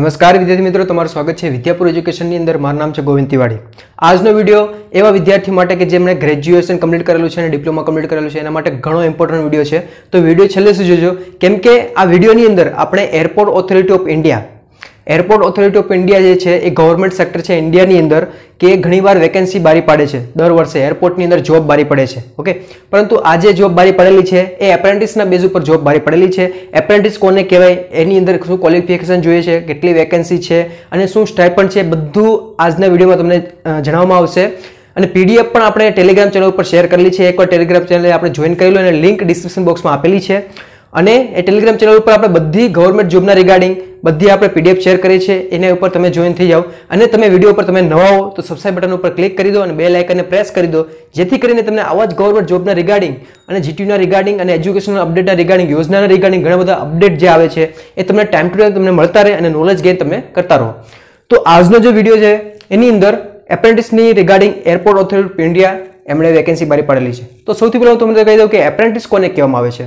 નમસ્કાર વિદ્યાર્થી મિત્રો તમારું સ્વાગત છે વિદ્યાપુર એજ્યુકેશનની અંદર મારું નામ છે ગોવિંદ તિવાડી આજનો વિડીયો એવા વિદ્યાર્થી માટે કે જેમણે ગ્રેજ્યુએશન કમ્પ્લીટ કરેલું છે અને ડિપ્લોમા કમ્પ્લીટ કરેલું છે એના માટે ઘણો ઇમ્પોર્ટન્ટ વિડીયો છે તો વિડીયો છેલ્લે સુધી જોજો કેમ કે આ વિડીયોની અંદર આપણે airport authority of India airport authority of India જે છે એ ગવર્મેન્ટ સેક્ટર છે ઇન્ડિયાની અંદર કે ઘણીવાર વેકેન્સી બારી પાડે છે દર વર્ષે એરપોર્ટની અંદર જોબ બારી પડે છે ઓકે પરંતુ આજે જોબ બારી પડેલી છે એ એપ્રેન્ટિસના બેઝ ઉપર જોબ બારી પડેલી છે એપ્રેન્ટિસ કોને કહેવાય એની અંદર શું ક્વોલિફિકેશન જોઈએ છે કેટલી વેકેન્સી છે અને શું સ્ટાઈપ પણ છે બધું આજના વિડીયોમાં તમને જણાવવામાં આવશે અને પીડીએફ પણ આપણે ટેલિગ્રામ ચેનલ ઉપર શેર કરેલી છે એકવાર ટેલિગ્રામ ચેનલ આપણે જોઈન કરી લો અને લિંક ડિસ્ક્રિપ્શન બોક્સમાં આપેલી છે અને એ ટેલિગ્રામ ચેનલ ઉપર આપણે બધી ગવર્મેન્ટ જોબના રિગાર્ડિંગ બધી આપણે પીડીએફ શેર કરીએ છીએ એના ઉપર તમે જોઈન થઈ જાઓ અને તમે વિડીયો ઉપર તમે નવા હો તો સબસ્ક્રાઈબ બટન ઉપર ક્લિક કરી દો અને બે લાઇકનને પ્રેસ કરી દો જેથી કરીને તમને આવા જ ગવર્મેન્ટ જોબના રિગાર્ડિંગ અને જીટીયુના રિગાર્ડિંગ અને એજ્યુકેશનલ અપડેટના રિગાર્ડિંગ યોજનાના રિગાર્ડિંગ ઘણા બધા અપડેટ જે આવે છે એ તમને ટાઈમ ટુ ટાઈમ તમને મળતા રહે અને નોલેજ ગેન તમે કરતા રહો તો આજનો જે વિડીયો છે એની અંદર એપ્રેન્ટિસની regarding airport authority of India એમણે વેકેન્સી બારી પાડેલી છે તો સૌથી પહેલાં હું તમને કહી દઉં કે એપ્રેન્ટિસ કોને કહેવામાં આવે છે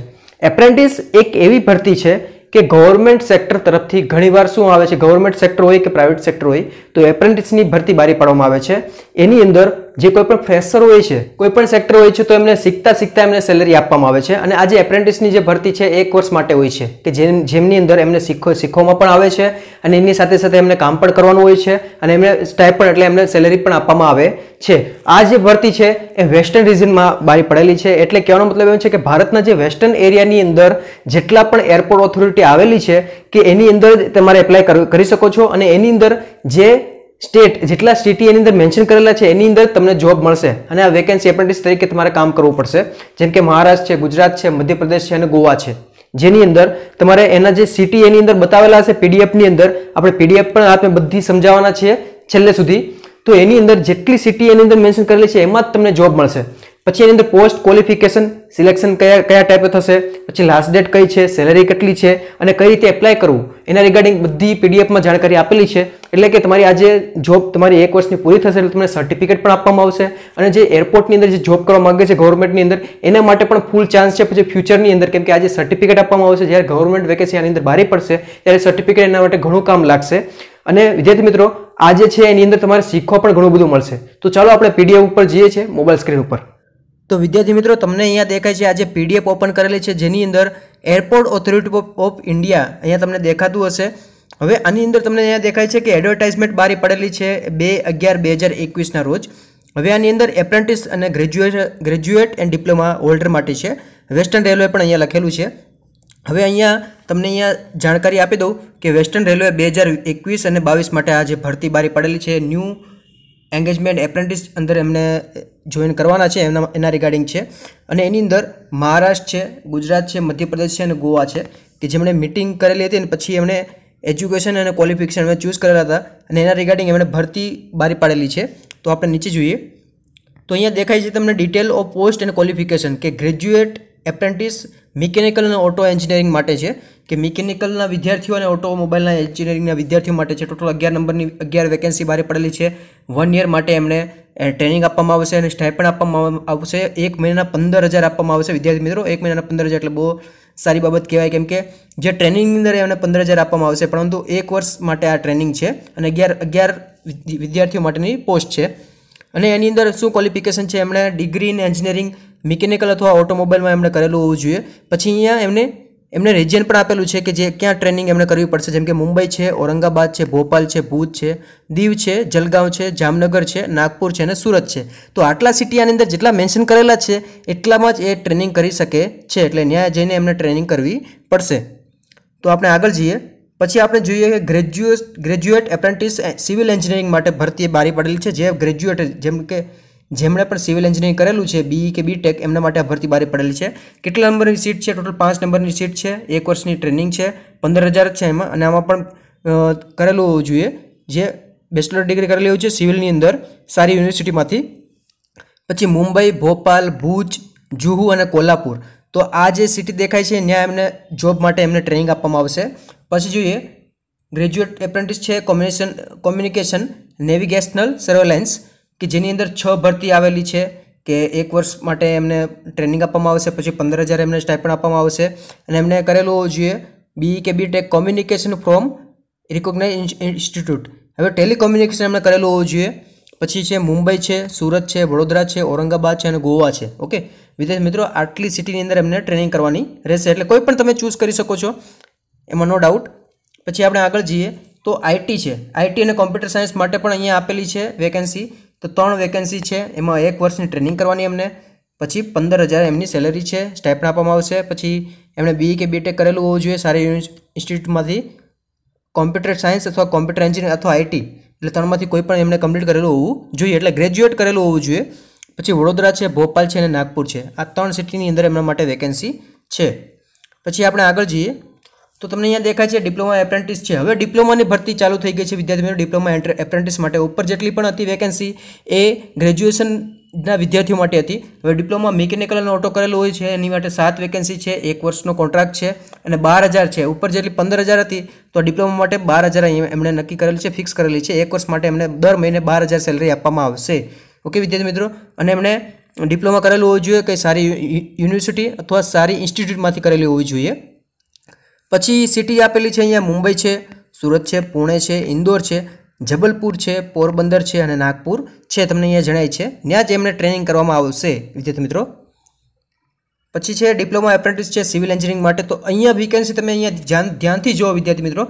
એપ્રેન્ટિસ એક એવી ભરતી છે કે ગવર્મેન્ટ સેક્ટર તરફથી ઘણીવાર શું આવે છે ગવર્મેન્ટ સેક્ટર હોય કે પ્રાઇવેટ સેક્ટર હોય તો એપ્રેન્ટિસની ભરતી બારી પાડવામાં આવે છે એની અંદર જે કોઈ પણ ફ્રેશર હોય છે કોઈપણ સેક્ટર હોય છે તો એમને શીખતા શીખતા એમને સેલેરી આપવામાં આવે છે અને આજે એપ્રેન્ટિસની જે ભરતી છે એ કોર્સ માટે હોય છે કે જેમ જેમની અંદર એમને શીખો શીખવામાં પણ આવે છે અને એની સાથે સાથે એમને કામ પણ કરવાનું હોય છે અને એમને સ્ટાઇપ પણ એટલે એમને સેલેરી પણ આપવામાં આવે છે આ જે ભરતી છે એ વેસ્ટર્ન રિજનમાં બારી પડેલી છે એટલે કહેવાનો મતલબ એવો છે કે ભારતના જે વેસ્ટર્ન એરિયાની અંદર જેટલા પણ એરપોર્ટ ઓથોરિટી આવેલી છે કે એની અંદર તમારે એપ્લાય કરી શકો છો અને એની અંદર જે સ્ટેટ જેટલા સિટી એની અંદર મેન્શન કરેલા છે એની અંદર તમને જોબ મળશે અને આ વેકેન્સી એપ્રેન્ટિસ તરીકે તમારે કામ કરવું પડશે જેમ કે મહારાષ્ટ્ર છે ગુજરાત છે મધ્યપ્રદેશ છે અને ગોવા છે જેની અંદર તમારે એના જે સિટી એની અંદર બતાવેલા હશે પીડીએફની અંદર આપણે પીડીએફ પણ આપણે બધી સમજાવવાના છીએ છેલ્લે સુધી તો એની અંદર જેટલી સિટી એની અંદર મેન્શન કરેલી છે એમાં જ તમને જોબ મળશે પછી એની અંદર પોસ્ટ ક્વોલિફિકેશન સિલેક્શન કયા કયા ટાઈપે થશે પછી લાસ્ટ ડેટ કઈ છે સેલેરી કેટલી છે અને કઈ રીતે એપ્લાય કરવું એના રિગાર્ડિંગ બધી પીડીએફમાં જાણકારી આપેલી છે એટલે કે તમારી આજે જોબ તમારી એક વર્ષની પૂરી થશે એટલે તમને સર્ટિફિકેટ પણ આપવામાં આવશે અને જે એરપોર્ટની અંદર જે જોબ કરવા માગે છે ગવર્મેન્ટની અંદર એના માટે પણ ફૂલ ચાન્સ છે પછી ફ્યુચરની અંદર કેમ કે આજે સર્ટિફિકેટ આપવામાં આવશે જ્યારે ગવર્મેન્ટ વેકેન્સી આની અંદર બહારી પડશે ત્યારે સર્ટિફિકેટ એના માટે ઘણું કામ લાગશે અને વિદ્યાર્થી મિત્રો આજે છે એની અંદર તમારે શીખવા પણ ઘણું બધું મળશે તો ચાલો આપણે પીડીએફ ઉપર જઈએ છીએ મોબાઈલ સ્ક્રીન ઉપર તો વિદ્યાર્થી મિત્રો તમને અહીંયા દેખાય છે આજે પીડીએફ ઓપન કરેલી છે જેની અંદર એરપોર્ટ ઓથોરિટી ઓફ ઇન્ડિયા અહીંયા તમને દેખાતું હશે હવે આની અંદર તમને અહીંયા દેખાય છે કે એડવર્ટાઇઝમેન્ટ બારી પડેલી છે બે અગિયાર બે હજાર એકવીસના રોજ હવે આની અંદર એપ્રેન્ટિસ અને graduate graduate and diploma holder માટે છે વેસ્ટર્ન રેલવે પણ અહીંયા લખેલું છે હવે અહીંયા તમને અહીંયા જાણકારી આપી દઉં કે વેસ્ટર્ન રેલવે બે હજાર એકવીસ અને બાવીસ માટે આ જે ભરતી બારી પડેલી છે ન્યૂ એન્ગેજમેન્ટ એપ્રેન્ટિસ અંદર એમને જોઈન કરવાના છે એમના એના રિગાર્ડિંગ છે અને એની અંદર મહારાષ્ટ્ર છે ગુજરાત છે મધ્યપ્રદેશ છે અને ગોવા છે કે જેમણે મિટિંગ કરેલી હતી અને પછી એમણે એજ્યુકેશન અને ક્વોલિફિકેશન એમણે ચૂઝ કરેલા હતા અને એના રિગાર્ડિંગ એમણે ભરતી બહાર પાડેલી છે તો આપણે નીચે જોઈએ તો અહીંયા દેખાય છે તમને detail of post and qualification કે ગ્રેજ્યુએટ એપ્રેન્ટિસ મિકેનિકલ અને ઓટો એન્જિનિયરિંગ માટે છે કે મિકેનિકલના વિદ્યાર્થીઓ અને ઓટોમોબાઈલના એન્જિનિયરિંગના વિદ્યાર્થીઓ માટે છે ટોટલ અગિયાર નંબરની અગિયાર વેકેન્સી બહાર પડેલી છે વન યર માટે એમને ટ્રેનિંગ આપવામાં આવશે અને સ્ટાઇપન આપવામાં આવશે એક મહિનાના પંદર હજાર આપવામાં આવશે વિદ્યાર્થી મિત્રો એક મહિનાના પંદર હજાર એટલે બહુ સારી બાબત કહેવાય કેમ કે જે ટ્રેનિંગની અંદર એમને પંદર હજાર આપવામાં આવશે પરંતુ એક વર્ષ માટે આ ટ્રેનિંગ છે અને અગિયાર અગિયાર વિદ્યાર્થીઓ માટેની પોસ્ટ છે અને એની અંદર શું ક્વોલિફિકેશન છે એમણે ડિગ્રી ઇન એન્જિનિયરિંગ મિકેનિકલ અથવા ઓટોમોબાઈલમાં એમણે કરેલું હોવું જોઈએ પછી અહીંયા એમને એમને રિજિયન પણ આપેલું છે કે જે ક્યાં ટ્રેનિંગ એમણે કરવી પડશે જેમ કે મુંબઈ છે ઔરંગાબાદ છે ભોપાલ છે ભુજ છે દીવ છે જલગાંવ છે જામનગર છે નાગપુર છે અને સુરત છે તો આટલા સિટી આની અંદર જેટલા મેન્શન કરેલા છે એટલામાં જ એ ટ્રેનિંગ કરી શકે છે એટલે ત્યાં જઈને એમને ટ્રેનિંગ કરવી પડશે તો આપણે આગળ જઈએ પછી આપણે જોઈએ કે graduate graduate apprentice civil engineering માટે ભરતી બારી પડેલી છે જે ગ્રેજ્યુએટ જેમ કે જેમણે પણ સિવિલ એન્જિનિયરિંગ કરેલું છે બી e કે બી ટેક e એમના માટે ભરતી બારી પડેલી છે કેટલા નંબરની સીટ છે ટોટલ પાંચ નંબરની સીટ છે એક વર્ષની ટ્રેનિંગ છે પંદર હજાર છે એમાં અને આમાં પણ કરેલું હોવું જોઈએ જે બેચલર ડિગ્રી કરેલી હોય છે સિવિલની અંદર સારી યુનિવર્સિટીમાંથી પછી મુંબઈ ભોપાલ ભુજ જુહુ અને કોલ્હાપુર તો આ જે સિટી દેખાય છે ત્યાં એમને જોબ માટે એમને ટ્રેનિંગ આપવામાં આવશે પછી જોઈએ ગ્રેજ્યુએટ એપ્રેન્ટિસ છે કોમ્યુનિકેશન કોમ્યુનિકેશન નેવિગેશનલ સર્વેલન્સ કે જેની અંદર છ ભરતી આવેલી છે કે એક વર્ષ માટે એમને ટ્રેનિંગ આપવામાં આવશે પછી પંદર હજાર એમને સ્ટાઇપન આપવામાં આવશે અને એમને કરેલું હોવું જોઈએ બી કે B tech communication from recognise institute હવે ટેલિકોમ્યુનિકેશન એમને કરેલું હોવું જોઈએ પછી છે મુંબઈ છે સુરત છે વડોદરા છે ઔરંગાબાદ છે અને ગોવા છે ઓકે વિદેશ મિત્રો આટલી સિટીની અંદર એમને ટ્રેનિંગ કરવાની રહેશે એટલે કોઈ પણ તમે ચૂઝ કરી શકો છો એમાં નો ડાઉટ પછી આપણે આગળ જઈએ તો આઈટી છે આઈટી અને કોમ્પ્યુટર સાયન્સ માટે પણ અહીંયા આપેલી છે વેકેન્સી તો ત્રણ વેકેન્સી છે એમાં એક વર્ષની ટ્રેનિંગ કરવાની એમને પછી પંદર હજાર એમની સેલેરી છે સ્ટાઇપન આપવામાં આવશે પછી એમણે બીઈ e કે બીટેક કરેલું હોવું જોઈએ સારી ઇન્સ્ટિટ્યૂટમાંથી કોમ્પ્યુટર સાયન્સ અથવા કોમ્પ્યુટર એન્જિનિયર અથવા આઈટી એટલે ત્રણમાંથી કોઈ પણ એમણે કમ્પ્લીટ કરેલું હોવું જોઈએ એટલે ગ્રેજ્યુએટ કરેલું હોવું જોઈએ પછી વડોદરા છે ભોપાલ છે અને નાગપુર છે આ ત્રણ સિટીની અંદર એમના માટે વેકેન્સી છે પછી આપણે આગળ જઈએ તો તમને અહીંયા દેખાય છે ડિપ્લોમા એપ્રેન્ટિસ છે હવે ડિપ્લોમાની ભરતી ચાલુ થઈ ગઈ છે વિદ્યાર્થીઓ ડિપ્લોમા એપ્રેન્ટિસ માટે ઉપર જેટલી પણ હતી વેકેન્સી એ ગ્રેજ્યુએશનના વિદ્યાર્થીઓ માટે હતી હવે ડિપ્લોમા મિકેનિકલ અને ઓટો કરેલું હોય છે એની માટે સાત વેકેન્સી છે એક વર્ષનો કોન્ટ્રાક્ટ છે અને બાર હજાર છે ઉપર જેટલી પંદર હજાર હતી તો ડિપ્લોમા માટે બાર હજાર એમણે નક્કી કરેલી છે ફિક્સ કરેલી છે એક વર્ષ માટે એમને દર મહિને બાર હજાર સેલરી આપવામાં આવશે ઓકે વિદ્યાર્થી મિત્રો અને એમણે ડિપ્લોમા કરેલું હોવું જોઈએ કંઈ સારી યુનિવર્સિટી અથવા સારી ઇન્સ્ટિટ્યૂટમાંથી કરેલી હોવી જોઈએ પછી સિટી આપેલી છે અહીંયા મુંબઈ છે સુરત છે પુણે છે ઇન્દોર છે જબલપુર છે પોરબંદર છે અને નાગપુર છે તમને અહીંયા જણાય છે ત્યાં જ એમને ટ્રેનિંગ કરવામાં આવશે વિદ્યાર્થી મિત્રો પછી છે ડિપ્લોમા એપ્રેન્ટિસ છે સિવિલ એન્જિનિયરિંગ માટે તો અહીંયા વેકેન્સી તમે અહીંયા ધ્યાન ધ્યાનથી જુઓ વિદ્યાર્થી મિત્રો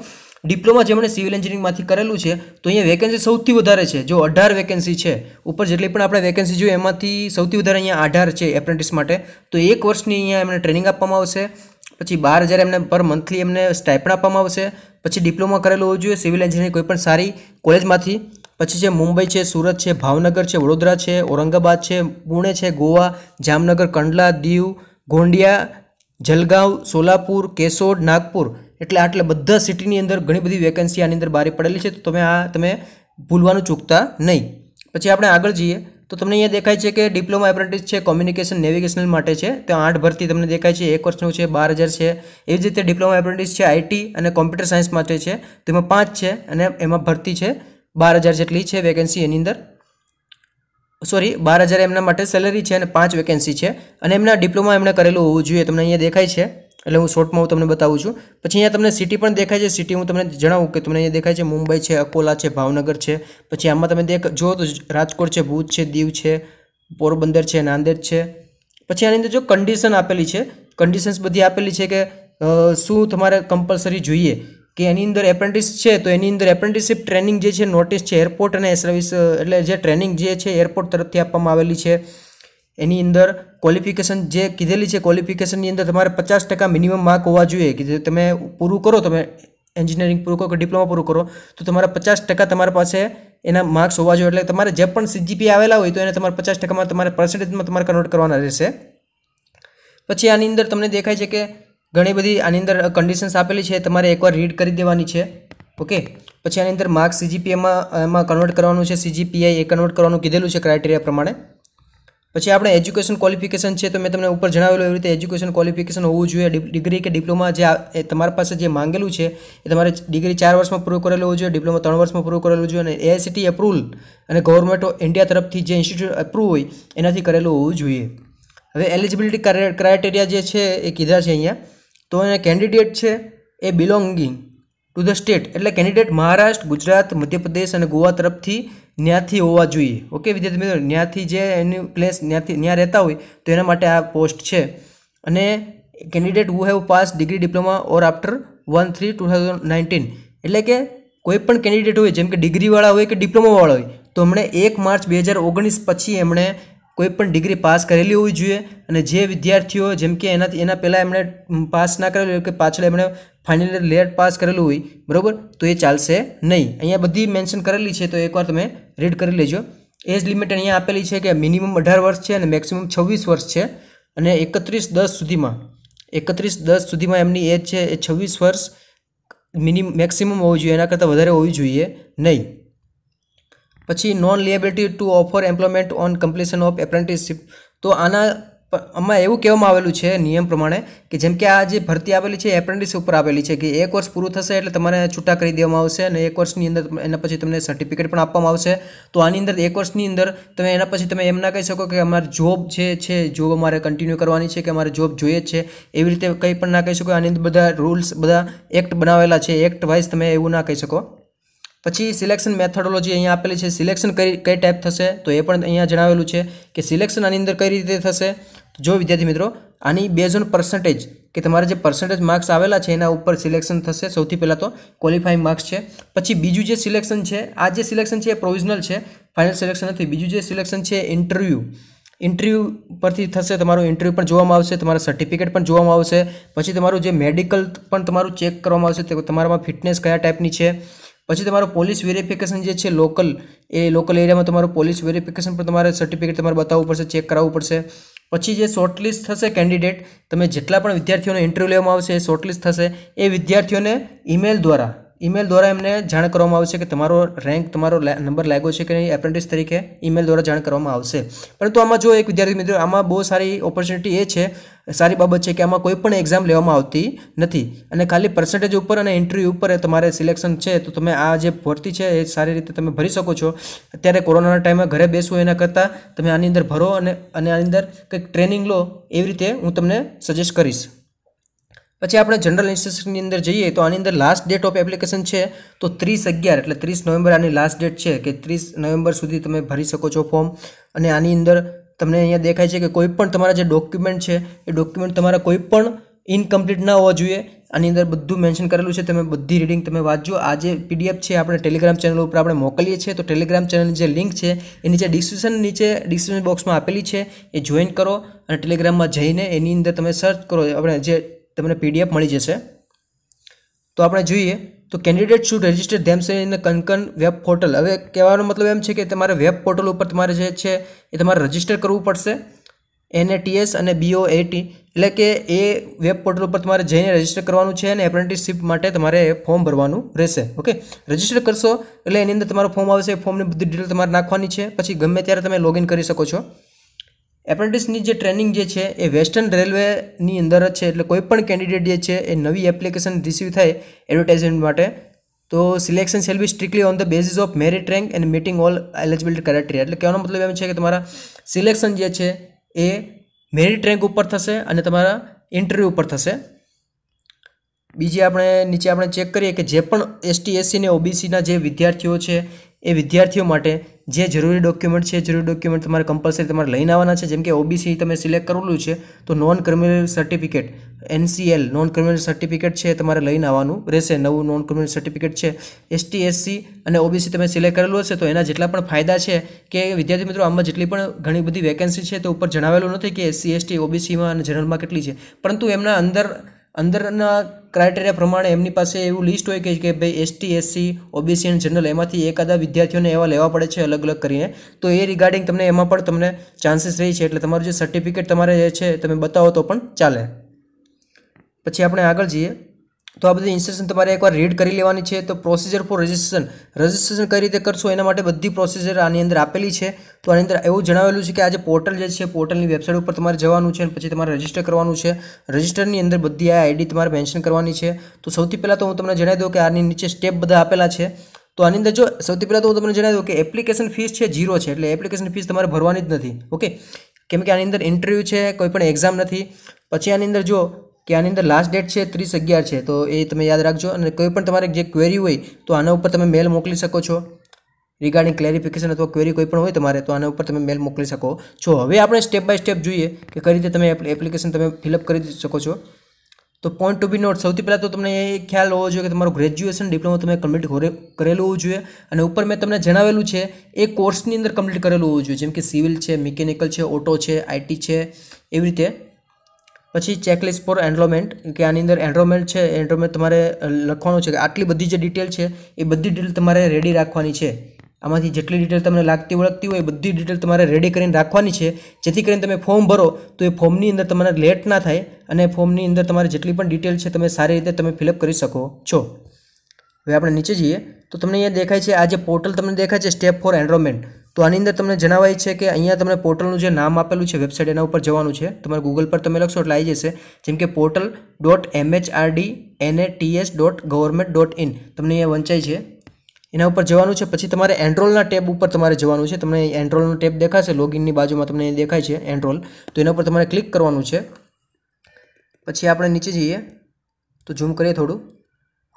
ડિપ્લોમા જેમણે સિવિલ એન્જિનિયરિંગમાંથી કરેલું છે તો અહીંયા વેકેન્સી સૌથી વધારે છે જો અઢાર વેકેન્સી છે ઉપર જેટલી પણ આપણે વેકેન્સી જોઈએ એમાંથી સૌથી વધારે અહીંયા અઢાર છે એપ્રેન્ટિસ માટે તો એક વર્ષની અહીંયા એમને ટ્રેનિંગ આપવામાં આવશે પછી બાર હજાર એમને પર મંથલી એમને સ્ટાઇપણ આપવામાં આવશે પછી ડિપ્લોમા કરેલું હોવું જોઈએ સિવિલ એન્જિનિયરિંગ કોઈપણ સારી કોલેજમાંથી પછી છે મુંબઈ છે સુરત છે ભાવનગર છે વડોદરા છે ઔરંગાબાદ છે પુણે છે ગોવા જામનગર કંડલા દીવ ગોંડિયા જલગાંવ સોલાપુર કેશોદ નાગપુર એટલે આટલે બધા સિટીની અંદર ઘણી બધી વેકેન્સી આની અંદર બહાર પડેલી છે તો તમે આ તમે ભૂલવાનું ચૂકતા નહીં પછી આપણે આગળ જઈએ તો તમને અહીંયા દેખાય છે કે ડિપ્લોમા એપ્રેન્ટિસ છે કોમ્યુનિકેશન નેવિગેશનલ માટે છે ત્યાં આઠ ભરતી તમને દેખાય છે એક વર્ષનું છે બાર હજાર છે એવી જ રીતે ડિપ્લોમા એપ્રેન્ટિસ છે આઈટી અને કોમ્પ્યુટર સાયન્સ માટે છે તેમાં પાંચ છે અને એમાં ભરતી છે બાર હજાર જેટલી છે વેકેન્સી એની અંદર સોરી બાર હજાર એમના માટે સેલેરી છે અને પાંચ વેકેન્સી છે અને એમના ડિપ્લોમા એમણે કરેલું હોવું જોઈએ તમને અહીંયા દેખાય છે એટલે હું શોર્ટમાં હું તમને બતાવું છું પછી અહીંયા તમને સિટી પણ દેખાય છે સિટી હું તમને જણાવું કે તમને અહીંયા દેખાય છે મુંબઈ છે અકોલા છે ભાવનગર છે પછી આમાં તમે દેખ જો તો રાજકોટ છે ભુજ છે દીવ છે પોરબંદર છે નાંદેડ છે પછી આની અંદર જો કન્ડિશન આપેલી છે કન્ડિશન્સ બધી આપેલી છે કે શું તમારે કમ્પલસરી જોઈએ કે એની અંદર એપ્રેન્ટિસ છે તો એની અંદર એપ્રેન્ટિસશીપ ટ્રેનિંગ જે છે નોટિસ છે એરપોર્ટ અને સર્વિસ એટલે જે ટ્રેનિંગ જે છે એરપોર્ટ તરફથી આપવામાં આવેલી છે એની અંદર ક્વોલિફિકેશન જે કીધેલી છે ક્વોલિફિકેશનની અંદર તમારે પચાસ ટકા મિનિમમ માર્ક હોવા જોઈએ કે તમે પૂરું કરો તમે એન્જિનિયરિંગ પૂરું કરો કે ડિપ્લોમા પૂરું કરો તો તમારા પચાસ ટકા તમારા પાસે એના માર્ક્સ હોવા જોઈએ એટલે તમારે જે પણ સીજીપી આવેલા હોય તો એને તમારે પચાસ ટકામાં તમારે પર્સન્ટેજમાં તમારે કન્વર્ટ કરવાના રહેશે પછી આની અંદર તમને દેખાય છે કે ઘણી બધી આની અંદર કન્ડિશન્સ આપેલી છે તમારે એકવાર રીડ કરી દેવાની છે ઓકે પછી આની અંદર માર્ક્સ સીજીપીએમાં એમાં કન્વર્ટ કરવાનું છે સીજીપીઆઈ એ કન્વર્ટ કરવાનું કીધેલું છે ક્રાઇટેરિયા પ્રમાણે પછી આપણે એજ્યુકેશન ક્વોલિફિકેશન છે તો મેં તમને ઉપર જણાવેલું એવી રીતે એજ્યુકેશન ક્વોલિફિકેશન હોવું જોઈએ ડિગ્રી કે ડિપ્લોમા જે તમારી પાસે જે માંગેલું છે એ તમારે ડિગ્રી ચાર વર્ષમાં પૂરું કરેલું હોવું જોઈએ ડિપ્લોમા ત્રણ વર્ષમાં પૂરું કરેલું જોઈએ અને એઆઈસીટી એપ્રુવલ અને ગવર્મેન્ટ ઓફ ઇન્ડિયા તરફથી જે ઇન્સ્ટિટ્યૂટ એપ્રુવ હોય એનાથી કરેલું હોવું જોઈએ હવે એલિજિબિલિટી ક્રાઇટેરિયા જે છે એ કીધા છે અહીંયા તો એને કેન્ડિડેટ છે એ બિલોંગિંગ ટુ ધ સ્ટેટ એટલે કેન્ડિડેટ મહારાષ્ટ્ર ગુજરાત મધ્યપ્રદેશ અને ગોવા તરફથી ન્યાથી હોવા જોઈએ ઓકે વિદ્યાર્થી મિત્રો ન્યાથી જે એની પ્લેસ ન્યાથી ન્યા રહેતા હોય તો એના માટે આ પોસ્ટ છે અને candidate who have pass degree diploma or after one three two thousand nineteen એટલે કે કોઈ પણ કેન્ડિડેટ હોય જેમ કે ડિગ્રીવાળા હોય કે ડિપ્લોમાવાળા હોય તો એમણે એક માર્ચ બે હજાર ઓગણીસ પછી એમણે કોઈ પણ ડિગ્રી પાસ કરેલી હોવી જોઈએ અને જે વિદ્યાર્થીઓ જેમ કે એનાથી એના પહેલાં એમણે પાસ ના કરેલી કે પાછળ એમણે ફાઇનલ લેટ પાસ કરેલું હોય બરાબર તો એ ચાલશે નહીં અહીંયા બધી મેન્શન કરેલી છે તો એકવાર તમે રીડ કરી લેજો એજ લિમિટ અહીંયા આપેલી છે કે મિનિમમ અઢાર વર્ષ છે અને મેક્સિમમ છવ્વીસ વર્ષ છે અને એકત્રીસ દસ સુધીમાં એકત્રીસ દસ સુધીમાં એમની એજ છે એ છવ્વીસ વર્ષ મિનિમ મેક્સિમમ હોવી જોઈએ એના કરતાં વધારે હોવી જોઈએ નહીં પછી non liability to offer employment on completion of apprenticeship તો આના પણ આમાં એવું કહેવામાં આવેલું છે નિયમ પ્રમાણે કે જેમ કે આ જે ભરતી આવેલી છે એપ્રેન્ટિસ ઉપર આવેલી છે કે એક વર્ષ પૂરું થશે એટલે તમારે છૂટા કરી દેવામાં આવશે અને એક વર્ષની અંદર એના પછી તમને સર્ટિફિકેટ પણ આપવામાં આવશે તો આની અંદર એક વર્ષની અંદર તમે એના પછી તમે એમ ના કહી શકો કે અમારે જોબ જે છે જોબ અમારે કન્ટિન્યુ કરવાની છે કે અમારે જોબ જોઈએ જ છે એવી રીતે કંઈ પણ ના કહી શકો આની અંદર બધા રૂલ્સ બધા એક્ટ બનાવેલા છે એક્ટ વાઇઝ તમે એવું ના કહી શકો પછી સિલેક્શન મેથડોલોજી અહીંયા આપેલી છે સિલેક્શન કઈ કઈ ટાઈપ થશે તો એ પણ અહીંયા જણાવેલું છે કે સિલેક્શન આની અંદર કઈ રીતે થશે જો વિદ્યાર્થી મિત્રો આની બેઝ ઓન પર્સન્ટેજ કે તમારા જે પર્સન્ટેજ માર્ક્સ આવેલા છે એના ઉપર સિલેક્શન થશે સૌથી પહેલાં તો ક્વોલિફાઈંગ માર્ક્સ છે પછી બીજું જે સિલેક્શન છે આ જે સિલેક્શન છે એ પ્રોવિઝનલ છે ફાઇનલ સિલેક્શન નથી બીજું જે સિલેક્શન છે ઇન્ટરવ્યૂ ઇન્ટરવ્યૂ પરથી થશે તમારું ઇન્ટરવ્યૂ પણ જોવામાં આવશે તમારા સર્ટિફિકેટ પણ જોવામાં આવશે પછી તમારું જે મેડિકલ પણ તમારું ચેક કરવામાં આવશે તમારામાં ફિટનેસ કયા ટાઈપની છે પછી તમારું પોલીસ વેરિફિકેશન જે છે લોકલ એ લોકલ એરિયામાં તમારું પોલીસ વેરિફિકેશન પણ તમારે સર્ટિફિકેટ તમારે બતાવવું પડશે ચેક કરાવવું પડશે પછી જે શોર્ટલિસ્ટ થશે કેન્ડિડેટ તમે જેટલા પણ વિદ્યાર્થીઓને ઇન્ટરવ્યૂ લેવામાં આવશે એ શોર્ટલિસ્ટ થશે એ વિદ્યાર્થીઓને ઈમેલ દ્વારા ઈમેલ દ્વારા એમને જાણ કરવામાં આવશે કે તમારો રેન્ક તમારો નંબર લાગ્યો છે કે નહીં એપ્રેન્ટિસ તરીકે ઈમેલ દ્વારા જાણ કરવામાં આવશે પરંતુ આમાં જો એક વિદ્યાર્થી મિત્રો આમાં બહુ સારી ઓપોર્ચ્યુનિટી એ છે સારી બાબત છે કે આમાં કોઈ પણ એક્ઝામ લેવામાં આવતી નથી અને ખાલી પર્સન્ટેજ ઉપર અને ઇન્ટરવ્યૂ ઉપર તમારે સિલેક્શન છે તો તમે આ જે ભરતી છે એ સારી રીતે તમે ભરી શકો છો અત્યારે કોરોનાના ટાઈમે ઘરે બેસવું એના કરતાં તમે આની અંદર ભરો અને અને આની અંદર કંઈક ટ્રેનિંગ લો એવી રીતે હું તમને સજેસ્ટ કરીશ પછી આપણે જનરલ ઇન્સ્ટ્રક્શનની અંદર જઈએ તો આની અંદર લાસ્ટ ડેટ ઓફ એપ્લિકેશન છે તો ત્રીસ અગિયાર એટલે ત્રીસ નવેમ્બર આની લાસ્ટ ડેટ છે કે ત્રીસ નવેમ્બર સુધી તમે ભરી શકો છો ફોર્મ અને આની અંદર તમને અહીંયા દેખાય છે કે કોઈ પણ તમારા જે ડોક્યુમેન્ટ છે એ ડોક્યુમેન્ટ તમારા કોઈ પણ ઇનકમ્પ્લીટ ના હોવા જોઈએ આની અંદર બધું મેન્શન કરેલું છે તમે બધી રીડિંગ તમે વાંચજો આ જે પીડીએફ છે આપણે ટેલિગ્રામ ચેનલ ઉપર આપણે મોકલીએ છીએ તો ટેલિગ્રામ ચેનલની જે લિંક છે એ નીચે ડિસ્ક્રિપ્શન નીચે ડિસ્ક્રિપ્શન બોક્સમાં આપેલી છે એ જોઈન કરો અને ટેલિગ્રામમાં જઈને એની અંદર તમે સર્ચ કરો આપણે જે તમને પીડીએફ મળી જશે તો આપણે જોઈએ તો candidate should register themselves in કનકન વેબ પોર્ટલ હવે કહેવાનો મતલબ એમ છે કે તમારે વેબ પોર્ટલ ઉપર તમારે જે છે એ તમારે રજિસ્ટર કરવું પડશે એનએટીએસ અને બીઓ એટી એટલે કે એ વેબ પોર્ટલ ઉપર તમારે જઈને રજિસ્ટર કરવાનું છે અને એપ્રેન્ટિસશીપ માટે તમારે ફોર્મ ભરવાનું રહેશે ઓકે રજિસ્ટર કરશો એટલે એની અંદર તમારો ફોર્મ આવશે એ ફોર્મની બધી ડિટેલ તમારે નાખવાની છે પછી ગમે ત્યારે તમે લોગિન કરી શકો છો એપ્રેન્ટિસની જે ટ્રેનિંગ જે છે એ વેસ્ટર્ન રેલવેની અંદર જ છે એટલે કોઈપણ કેન્ડિડેટ જે છે એ નવી એપ્લિકેશન રિસીવ થાય એડવર્ટાઇઝમેન્ટ માટે તો selection shall be strictly on the basis of merit rank and meeting all eligibility criteria એટલે કહેવાનો મતલબ એમ છે કે તમારા સિલેક્શન જે છે એ મેરિટ રેન્ક ઉપર થશે અને તમારા ઇન્ટરવ્યૂ ઉપર થશે બીજી આપણે નીચે આપણે ચેક કરીએ કે જે પણ એસટી એસસી ને ઓબીસીના જે વિદ્યાર્થીઓ છે એ વિદ્યાર્થીઓ માટે જે જરૂરી ડોક્યુમેન્ટ છે જરૂરી ડોક્યુમેન્ટ તમારે કમ્પલસરી તમારે લઈને આવવાના છે જેમ કે ઓબીસી તમે સિલેક્ટ કરેલું છે તો non criminal certificate NCL non criminal certificate છે તમારે લઈને આવવાનું રહેશે નવું નોન ક્રિમિનલ સર્ટિફિકેટ છે એસટી એસસી અને ઓબીસી તમે સિલેક્ટ કરેલું હશે તો એના જેટલા પણ ફાયદા છે કે વિદ્યાર્થી મિત્રો આમાં જેટલી પણ ઘણી બધી વેકેન્સી છે તે ઉપર જણાવેલું નથી કે એસસી એસટી ઓબીસીમાં અને જનરલમાં કેટલી છે પરંતુ એમના અંદર અંદરના ક્રાઇટેરિયા પ્રમાણે એમની પાસે એવું લિસ્ટ હોય કે કે ભાઈ ST SC OBC and general એમાંથી એકાદા વિદ્યાર્થીઓને એવા લેવા પડે છે અલગ અલગ કરીને તો એ રિગાર્ડિંગ તમને એમાં પણ તમને ચાન્સીસ રહી છે એટલે તમારું જે સર્ટિફિકેટ તમારે જે છે તમે બતાવો તો પણ ચાલે પછી આપણે આગળ જઈએ તો આ બધી ઇન્સ્ટ્રક્શન તમારે એકવાર રીડ કરી લેવાની છે તો પ્રોસિજર ફોર રજિસ્ટ્રેશન રજિસ્ટ્રેશન કઈ રીતે કરશો એના માટે બધી પ્રોસિજર આની અંદર આપેલી છે તો આની અંદર એવું જણાવેલું છે કે આ પોર્ટલ જે છે પોર્ટલની વેબસાઇટ ઉપર તમારે જવાનું છે અને પછી તમારે રજિસ્ટર કરવાનું છે રજિસ્ટરની અંદર બધી આ આઈડી તમારે મેન્શન કરવાની છે તો સૌથી પહેલાં તો હું તમને જણાવી દઉં કે આની નીચે સ્ટેપ બધા આપેલા છે તો આની અંદર જો સૌથી પહેલાં તો હું તમને જણાવી દઉં કે એપ્લિકેશન ફીસ છે ઝીરો છે એટલે એપ્લિકેશન ફીસ તમારે ભરવાની જ નથી ઓકે કેમ કે આની અંદર ઇન્ટરવ્યૂ છે કોઈ પણ એક્ઝામ નથી પછી આની અંદર જો કે આની અંદર લાસ્ટ ડેટ છે ત્રીસ અગિયાર છે તો એ તમે યાદ રાખજો અને કોઈ પણ તમારે જે ક્વેરી હોય તો આના ઉપર તમે મેલ મોકલી શકો છો રિગાર્ડિંગ ક્લેરિફિકેશન અથવા ક્વેરી કોઈ પણ હોય તમારે તો આના ઉપર તમે મેલ મોકલી શકો છો હવે આપણે સ્ટેપ બાય સ્ટેપ જોઈએ કે કઈ રીતે તમે એપ્લિકેશન તમે ફિલઅપ કરી શકો છો તો પોઈન્ટ ટુ બી નોટ સૌથી પહેલાં તો તમને એ ખ્યાલ હોવો જોઈએ કે તમારું ગ્રેજ્યુએશન ડિપ્લોમા તમે કમ્પ્લીટ કરેલું હોવું જોઈએ અને ઉપર મેં તમને જણાવેલું છે એ કોર્સની અંદર કમ્પ્લીટ કરેલું હોવું જોઈએ જેમ કે સિવિલ છે મિકેનિકલ છે ઓટો છે આઈટી છે એવી રીતે પછી ચેકલિસ્ટ ફોર એનરોલમેન્ટ કે આની અંદર એનરોલમેન્ટ છે એનરોલમેન્ટ તમારે લખવાનું છે કે આટલી બધી જે ડિટેલ છે એ બધી ડિટેલ તમારે રેડી રાખવાની છે આમાંથી જેટલી ડિટેલ તમને લાગતી ઓળખતી હોય એ બધી ડિટેલ તમારે રેડી કરીને રાખવાની છે જેથી કરીને તમે ફોર્મ ભરો તો એ ફોર્મની અંદર તમને લેટ ના થાય અને ફોર્મની અંદર તમારે જેટલી પણ ડિટેલ છે તમે સારી રીતે તમે ફિલઅપ કરી શકો છો હવે આપણે નીચે જઈએ તો તમને અહીંયા દેખાય છે આ જે પોર્ટલ તમને દેખાય છે સ્ટેપ ફોર એનરોલમેન્ટ તો આની અંદર તમને જણાવાય છે કે અહીંયા તમને પોર્ટલનું જે નામ આપેલું છે વેબસાઇટ એના ઉપર જવાનું છે તમારે ગૂગલ પર તમે લખશો એટલે આવી જશે જેમ કે portal dot MHRD NATS dot government dot in તમને અહીંયા વંચાય છે એના ઉપર જવાનું છે પછી તમારે એનરોલના ટેબ ઉપર તમારે જવાનું છે તમને એનરોલનો ટેબ દેખાશે લોગિનની બાજુમાં તમને દેખાય છે એનરોલ તો એના ઉપર તમારે ક્લિક કરવાનું છે પછી આપણે નીચે જઈએ તો ઝૂમ કરીએ થોડું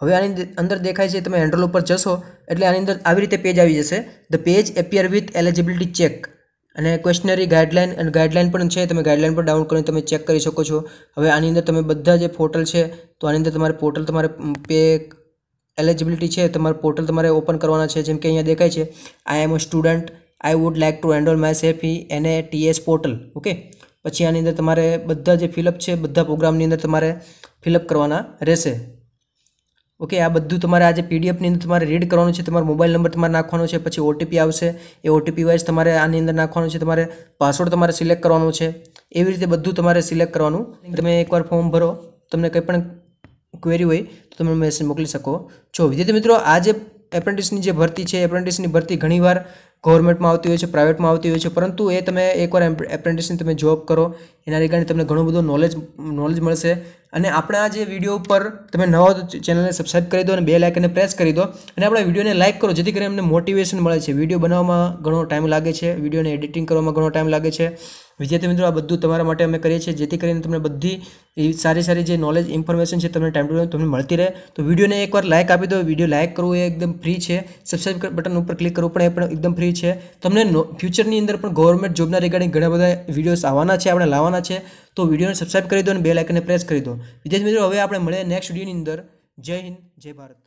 હવે આની અંદર દેખાય છે તમે એન્ડ્રોલ ઉપર જશો એટલે આની અંદર આવી રીતે પેજ આવી જશે the page appear with eligibility check અને ક્વેશ્ચનરી ગાઈડલાઇન અને ગાઈડલાઇન પણ છે તમે ગાઈડલાઇન પણ ડાઉનલોડ કરીને તમે ચેક કરી શકો છો હવે આની અંદર તમે બધા જે પોર્ટલ છે તો આની અંદર તમારે પોર્ટલ તમારે પે એલિજિબિલિટી છે તમારે પોર્ટલ તમારે ઓપન કરવાના છે જેમ કે અહીંયા દેખાય છે I am a student I would like to enrol my self NATS portal okay પછી આની અંદર તમારે બધા જે ફિલઅપ છે બધા પ્રોગ્રામની અંદર તમારે ફિલઅપ કરવાના રહેશે ઓકે આ બધું તમારે આજે પીડીએફની અંદર તમારે રીડ કરવાનું છે તમારો મોબાઈલ નંબર તમારે નાખવાનો છે પછી ઓટીપી આવશે એ ઓટીપી વાઇઝ તમારે આની અંદર નાખવાનું છે તમારે પાસવર્ડ તમારે સિલેક્ટ કરવાનો છે એવી રીતે બધું તમારે સિલેક્ટ કરવાનું તમે એકવાર ફોર્મ ભરો તમને કંઈ પણ ક્વેરી હોય તો તમે મેસેજ મોકલી શકો છો વિદ્યાર્થી મિત્રો આજે જે એપ્રેન્ટિસની જે ભરતી છે એપ્રેન્ટિસની ભરતી ઘણીવાર ગવર્મેન્ટમાં આવતી હોય છે પ્રાઇવેટમાં આવતી હોય છે પરંતુ એ તમે એકવાર એપ્રેન્ટિસની તમે જોબ કરો એના કારણે તમને ઘણું બધું નોલેજ નોલેજ મળશે અને આપણા જે વિડીયો પર તમે નવા ચેનલને સબસ્ક્રાઈબ કરી દો અને બે લાઇકને પ્રેસ કરી દો અને આપણા વિડીયોને લાઇક કરો જેથી કરીને અમને મોટિવેશન મળે છે વિડીયો બનાવવામાં ઘણો ટાઈમ લાગે છે વિડીયોને એડિટિંગ કરવામાં ઘણો ટાઈમ લાગે છે વિદ્યાર્થી મિત્રો આ બધું તમારા માટે અમે કરીએ છીએ જેથી કરીને તમને બધી સારી સારી જે નોલેજ ઇન્ફોર્મેશન છે તમને ટાઈમ ટુ ટાઈમ તમને મળતી રહે તો વિડીયોને એકવાર લાઇક આપી દો વિડીયો લાઇક કરવું એ એકદમ ફ્રી છે સબસ્ક્રાઈબ બટન ઉપર ક્લિક કરવું પણ એ પણ એકદમ ફ્રી છે તમને ફ્યુચરની અંદર પણ ગવર્મેન્ટ જોબના રિગાર્ડિંગ ઘણા બધા વિડીયોઝ આવવાના છે આપણે લાવવાના છે તો વિડીયોને સબસ્ક્રાઇબ કરી દો અને બે લાઇકને પ્રેસ કરી દો વિદ્યાર્થી મિત્રો હવે આપણે મળીએ નેક્સ્ટ વિડીયોની અંદર જય હિન્દ જય ભારત